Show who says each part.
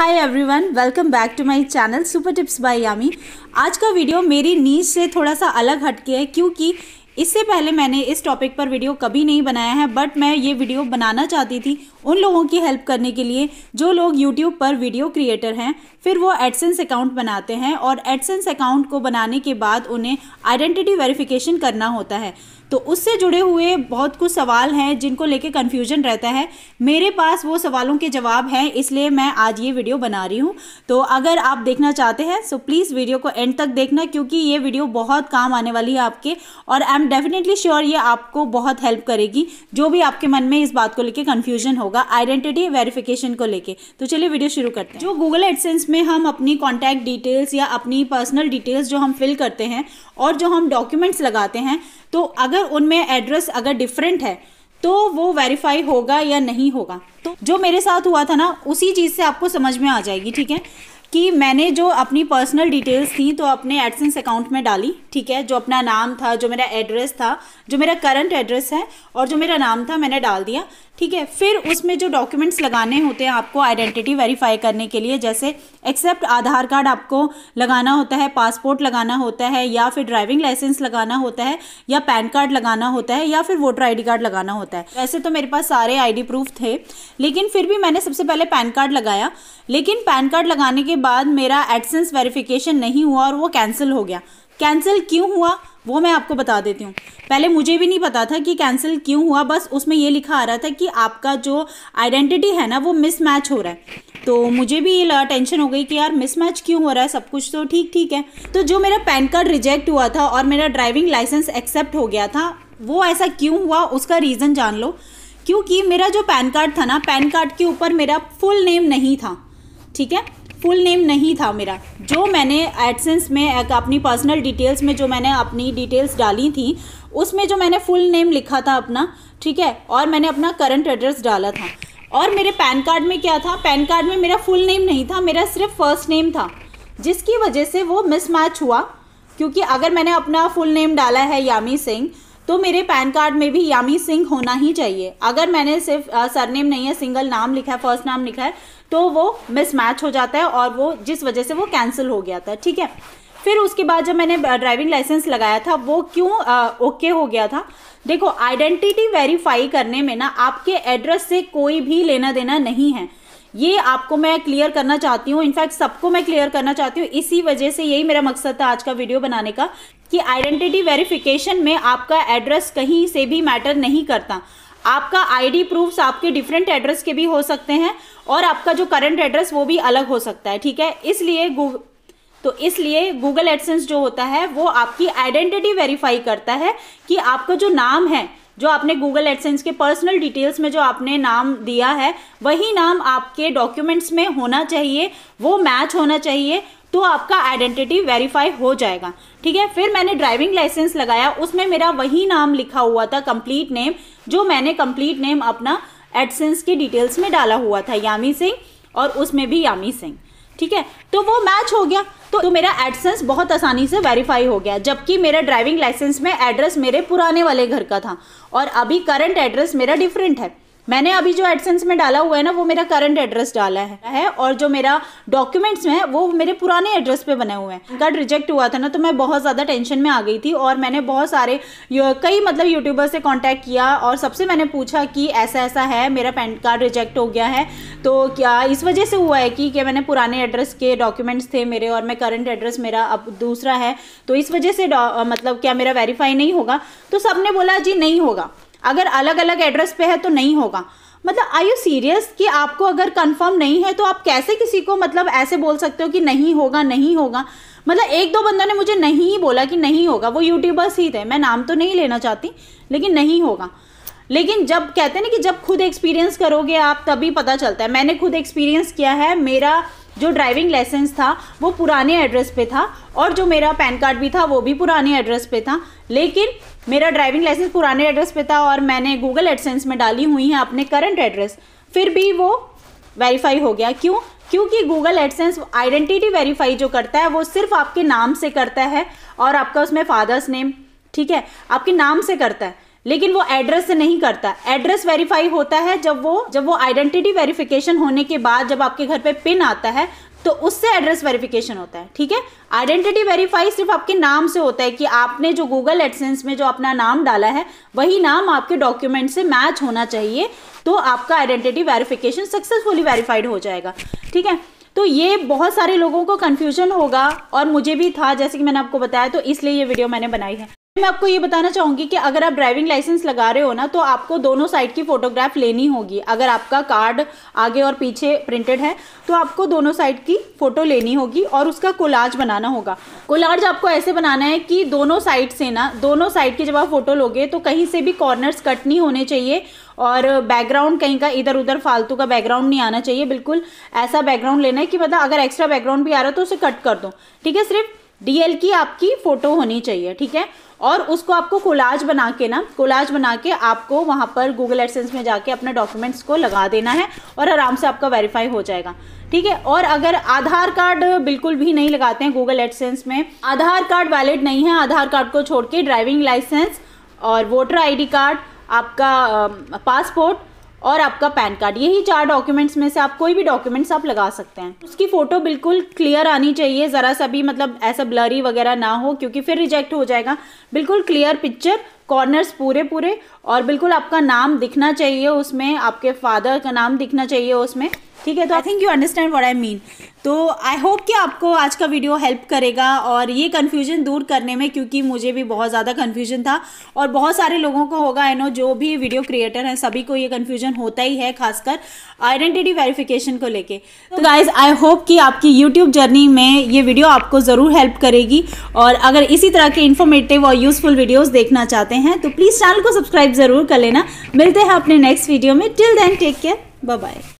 Speaker 1: hi everyone welcome back to my channel super tips by Yami आज का video मेरी नीच से थोड़ा सा अलग हटके है क्योंकि इससे पहले मैंने इस टॉपिक पर वीडियो कभी नहीं बनाया है बट मैं ये वीडियो बनाना चाहती थी उन लोगों की हेल्प करने के लिए जो लोग यूट्यूब पर वीडियो क्रिएटर हैं फिर वो एडसेंस अकाउंट बनाते हैं और एडसेंस अकाउंट को बनाने के बाद उन्हें आइडेंटिटी वेरिफिकेशन करना होता है तो उससे जुड़े हुए बहुत कुछ सवाल हैं जिनको लेके कन्फ्यूजन रहता है मेरे पास वो सवालों के जवाब हैं इसलिए मैं आज ये वीडियो बना रही हूँ तो अगर आप देखना चाहते हैं सो प्लीज़ वीडियो को एंड तक देखना क्योंकि ये वीडियो बहुत काम आने वाली है आपके और आई एम डेफिनेटली श्योर ये आपको बहुत हेल्प करेगी जो भी आपके मन में इस बात को लेकर कन्फ्यूजन होगा आइडेंटिटी वेरिफिकेशन को लेकर तो चलिए वीडियो शुरू करते हैं जो गूगल एडसेंस में हम अपनी कॉन्टैक्ट डिटेल्स या अपनी पर्सनल डिटेल्स जो हम फिल करते हैं और जो हम डॉक्यूमेंट्स लगाते हैं तो अगर उनमें एड्रेस अगर डिफरेंट है तो वो वेरीफाई होगा या नहीं होगा तो जो मेरे साथ हुआ था ना उसी चीज़ से आपको समझ में आ जाएगी ठीक है कि मैंने जो अपनी पर्सनल डिटेल्स थी तो अपने एडसेंस अकाउंट में डाली ठीक है जो अपना नाम था जो मेरा एड्रेस था जो मेरा करंट एड्रेस है और जो मेरा नाम था मैंने डाल दिया ठीक है फिर उसमें जो डॉक्यूमेंट्स लगाने होते हैं आपको आइडेंटिटी वेरीफाई करने के लिए जैसे एक्सेप्ट आधार कार्ड आपको लगाना होता है पासपोर्ट लगाना होता है या फिर ड्राइविंग लाइसेंस लगाना होता है या पैन कार्ड लगाना होता है या फिर वोटर आईडी कार्ड लगाना होता है वैसे तो मेरे पास सारे आईडी प्रूफ थे लेकिन फिर भी मैंने सबसे पहले पैन कार्ड लगाया लेकिन पैन कार्ड लगाने के बाद मेरा एडसेंस वेरीफिकेशन नहीं हुआ और वो कैंसिल हो गया कैंसिल क्यों हुआ वो मैं आपको बता देती हूँ पहले मुझे भी नहीं पता था कि कैंसिल क्यों हुआ बस उसमें ये लिखा आ रहा था कि आपका जो आइडेंटिटी है ना वो मिसमैच हो रहा है तो मुझे भी ये टेंशन हो गई कि यार मिसमैच क्यों हो रहा है सब कुछ तो ठीक ठीक है तो जो मेरा पैन कार्ड रिजेक्ट हुआ था और मेरा ड्राइविंग लाइसेंस एक्सेप्ट हो गया था वो ऐसा क्यों हुआ उसका रीज़न जान लो क्योंकि मेरा जो पैन कार्ड था ना पैन कार्ड के ऊपर मेरा फुल नेम नहीं था ठीक है फुल नेम नहीं था मेरा जो मैंने एडसेंस में अपनी पर्सनल डिटेल्स में जो मैंने अपनी डिटेल्स डाली थी उसमें जो मैंने फुल नेम लिखा था अपना ठीक है और मैंने अपना करंट एड्रेस डाला था और मेरे पैन कार्ड में क्या था पैन कार्ड में मेरा फुल नेम नहीं था मेरा सिर्फ फर्स्ट नेम था जिसकी वजह से वो मिसमैच हुआ क्योंकि अगर मैंने अपना फुल नेम डाला है यामी सिंह तो मेरे पैन कार्ड में भी यामी सिंह होना ही चाहिए अगर मैंने सिर्फ सरनेम नहीं है सिंगल नाम लिखा है फर्स्ट नाम लिखा है तो वो मिसमैच हो जाता है और वो जिस वजह से वो कैंसिल हो गया था ठीक है फिर उसके बाद जब मैंने ड्राइविंग लाइसेंस लगाया था वो क्यों ओके हो गया था देखो आइडेंटिटी वेरीफाई करने में ना आपके एड्रेस से कोई भी लेना देना नहीं है ये आपको मैं क्लियर करना चाहती हूँ इनफैक्ट सबको मैं क्लियर करना चाहती हूँ इसी वजह से यही मेरा मकसद था आज का वीडियो बनाने का कि आइडेंटिटी वेरिफिकेशन में आपका एड्रेस कहीं से भी मैटर नहीं करता आपका आईडी प्रूफ्स आपके डिफरेंट एड्रेस के भी हो सकते हैं और आपका जो करंट एड्रेस वो भी अलग हो सकता है ठीक है इसलिए तो इसलिए गूगल एडसेंस जो होता है वो आपकी आइडेंटिटी वेरीफाई करता है कि आपका जो नाम है जो आपने गूगल एडसेंस के पर्सनल डिटेल्स में जो आपने नाम दिया है वही नाम आपके डॉक्यूमेंट्स में होना चाहिए वो मैच होना चाहिए तो आपका आइडेंटिटी वेरीफाई हो जाएगा ठीक है फिर मैंने ड्राइविंग लाइसेंस लगाया उसमें मेरा वही नाम लिखा हुआ था कंप्लीट नेम जो मैंने कंप्लीट नेम अपना एडसेंस की डिटेल्स में डाला हुआ था यामी सिंह और उसमें भी यामी सिंह ठीक है तो वो मैच हो गया तो, तो मेरा एडसेंस बहुत आसानी से वेरीफाई हो गया जबकि मेरा ड्राइविंग लाइसेंस में एड्रेस मेरे पुराने वाले घर का था और अभी करंट एड्रेस मेरा डिफरेंट है मैंने अभी जो एडसेंस में डाला हुआ है ना वो मेरा करंट एड्रेस डाला है और जो मेरा डॉक्यूमेंट्स में वो मेरे पुराने एड्रेस पे बने हुए हैं कार्ड रिजेक्ट हुआ था ना तो मैं बहुत ज़्यादा टेंशन में आ गई थी और मैंने बहुत सारे कई मतलब यूट्यूबर से कॉन्टैक्ट किया और सबसे मैंने पूछा कि ऐसा ऐसा है मेरा पैन कार्ड रिजेक्ट हो गया है तो क्या इस वजह से हुआ है कि क्या मैंने पुराने एड्रेस के डॉक्यूमेंट्स थे मेरे और मैं करंट एड्रेस मेरा अब दूसरा है तो इस वजह से मतलब क्या मेरा वेरीफाई नहीं होगा तो ने बोला जी नहीं होगा अगर अलग अलग एड्रेस पे है तो नहीं होगा मतलब आई यू सीरियस कि आपको अगर कंफर्म नहीं है तो आप कैसे किसी को मतलब ऐसे बोल सकते हो कि नहीं होगा नहीं होगा मतलब एक दो बंदों ने मुझे नहीं बोला कि नहीं होगा वो यूट्यूबर्स ही थे मैं नाम तो नहीं लेना चाहती लेकिन नहीं होगा लेकिन जब कहते हैं ना कि जब खुद एक्सपीरियंस करोगे आप तभी पता चलता है मैंने खुद एक्सपीरियंस किया है मेरा जो ड्राइविंग लाइसेंस था वो पुराने एड्रेस पे था और जो मेरा पैन कार्ड भी था वो भी पुराने एड्रेस पे था लेकिन मेरा ड्राइविंग लाइसेंस पुराने एड्रेस पे था और मैंने गूगल एडसेंस में डाली हुई हैं अपने करंट एड्रेस फिर भी वो वेरीफाई हो गया क्यों क्योंकि गूगल एडसेंस आइडेंटिटी वेरीफाई जो करता है वो सिर्फ आपके नाम से करता है और आपका उसमें फादर्स नेम ठीक है आपके नाम से करता है लेकिन वो एड्रेस से नहीं करता एड्रेस वेरीफाई होता है जब वो जब वो आइडेंटिटी वेरिफिकेशन होने के बाद जब आपके घर पे पिन आता है तो उससे एड्रेस वेरिफिकेशन होता है ठीक है आइडेंटिटी वेरीफाई सिर्फ आपके नाम से होता है कि आपने जो गूगल एडसेंस में जो अपना नाम डाला है वही नाम आपके डॉक्यूमेंट से मैच होना चाहिए तो आपका आइडेंटिटी वेरिफिकेशन सक्सेसफुली वेरीफाइड हो जाएगा ठीक है तो ये बहुत सारे लोगों को कन्फ्यूजन होगा और मुझे भी था जैसे कि मैंने आपको बताया तो इसलिए ये वीडियो मैंने बनाई है मैं आपको ये बताना चाहूंगी कि अगर आप ड्राइविंग लाइसेंस लगा रहे हो ना तो आपको दोनों साइड की फोटोग्राफ लेनी होगी अगर आपका कार्ड आगे और पीछे प्रिंटेड है तो आपको दोनों साइड की फोटो लेनी होगी और उसका कोलाज बनाना होगा कोलाज आपको ऐसे बनाना है कि दोनों साइड से ना दोनों साइड की जब आप फोटो लोगे तो कहीं से भी कॉर्नर्स कट नहीं होने चाहिए और बैकग्राउंड कहीं का इधर उधर फालतू का बैकग्राउंड नहीं आना चाहिए बिल्कुल ऐसा बैकग्राउंड लेना है कि मतलब अगर एक्स्ट्रा बैकग्राउंड भी आ रहा है तो उसे कट कर दो ठीक है सिर्फ डीएल की आपकी फोटो होनी चाहिए ठीक है और उसको आपको कोलाज बना के ना कोलाज बना के आपको वहाँ पर गूगल एडसेंस में जाके अपने डॉक्यूमेंट्स को लगा देना है और आराम से आपका वेरीफाई हो जाएगा ठीक है और अगर आधार कार्ड बिल्कुल भी नहीं लगाते हैं गूगल एडसेंस में आधार कार्ड वैलिड नहीं है आधार कार्ड को छोड़ के ड्राइविंग लाइसेंस और वोटर आई कार्ड आपका पासपोर्ट और आपका पैन कार्ड यही चार डॉक्यूमेंट्स में से आप कोई भी डॉक्यूमेंट्स आप लगा सकते हैं उसकी फ़ोटो बिल्कुल क्लियर आनी चाहिए ज़रा सा भी मतलब ऐसा ब्लरी वगैरह ना हो क्योंकि फिर रिजेक्ट हो जाएगा बिल्कुल क्लियर पिक्चर कॉर्नर्स पूरे पूरे और बिल्कुल आपका नाम दिखना चाहिए उसमें आपके फादर का नाम दिखना चाहिए उसमें ठीक है तो I think you understand what I mean तो आई होप कि आपको आज का वीडियो हेल्प करेगा और ये कन्फ्यूजन दूर करने में क्योंकि मुझे भी बहुत ज़्यादा कन्फ्यूजन था और बहुत सारे लोगों को होगा आई नो जो भी वीडियो क्रिएटर हैं सभी को ये कन्फ्यूजन होता ही है खासकर आइडेंटिटी वेरिफिकेशन को लेके तो गाइज आई होप कि आपकी यूट्यूब जर्नी में ये वीडियो आपको ज़रूर हेल्प करेगी और अगर इसी तरह के इन्फॉर्मेटिव और यूज़फुल वीडियोज़ देखना चाहते हैं तो प्लीज़ चैनल को सब्सक्राइब ज़रूर कर लेना मिलते हैं अपने नेक्स्ट वीडियो में till then take care bye